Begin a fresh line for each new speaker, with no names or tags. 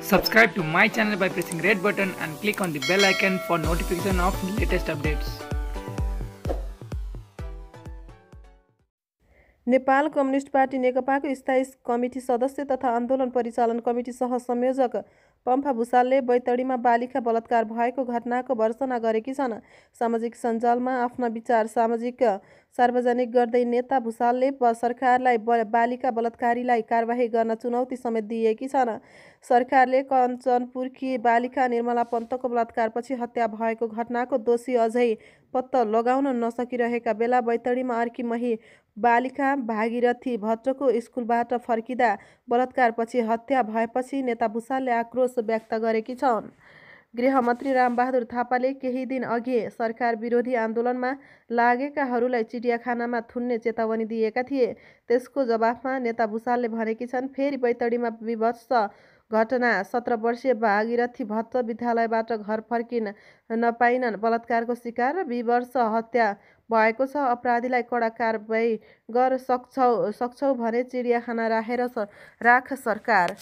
Subscribe to my channel by pressing red button and click on the bell icon for notification of latest updates. Nepal communist party नेकपाको स्थायी committee सदस्य तथा आन्दोलन परिचालन committee सहसंयोजक पम्फा भूषालले बैतडीमा बालिका बलात्कार भएको घटनाको भर्सना गरेकी छन् सामाजिक सञ्जालमा आफ्ना विचार सामाजिक सार्वजनिक गर्दै नेता भूषालले सरकारलाई बालिका बलात्कारीलाई कारवाही गर्न चुनौती समेत दिएकी छन् सरकारले कञ्चनपुरकी बालिका निर्मला पन्तको बलात्कारपछि हत्या भएको घटनाको दोषी अझै पत्ता लगाउन नसकिरहेका बेला बैतडीमा अर्की मही बालिका भागीरथी भट्टको स्कुलबाट फर्किँदा बलात्कारपछि हत्या भएपछि नेता भूषालले आक्रोश व्यक्त गरेकी छन् गृहमन्त्री रामबहादुर थापाले केही दिन अघि सरकार विरोधी आन्दोलनमा लागेकाहरूलाई चिडियाखानामा थुन्ने चेतावनी दिएका थिए त्यसको जवाफमा नेता भूषालले भनेकी छन् फेरि बैतडीमा विभत्स घटना सत्र वर्षीय भागीरथी भत्त विद्यालयबाट घर फर्किन नपाइनन् बलात्कारको शिकार र विवर्ष हत्या भएको छ अपराधीलाई कडा कारवाही गर सक्छौ सक्छौ भने चिडियाखाना राखेर राख सरकार